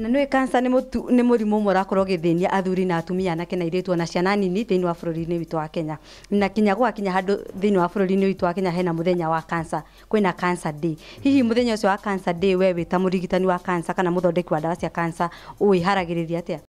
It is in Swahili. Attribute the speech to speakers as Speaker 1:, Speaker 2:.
Speaker 1: na nä kansa nä må rimå må rakorwo gä thä nia athuri na atumia anake na irä na ciana nini thä wa bå rå ri-inä witå wa kenya na kinya gwa kinya handå thä inä wa bå rå ri-inä witå wa kenya hena må thenya wa kansa kwäna kansa day hihi må thenya å cio wa kansa day we wä ta må rigitani wa kansa kana må thondeki wa ndawa cia kansa å ä haragä rä ria atä a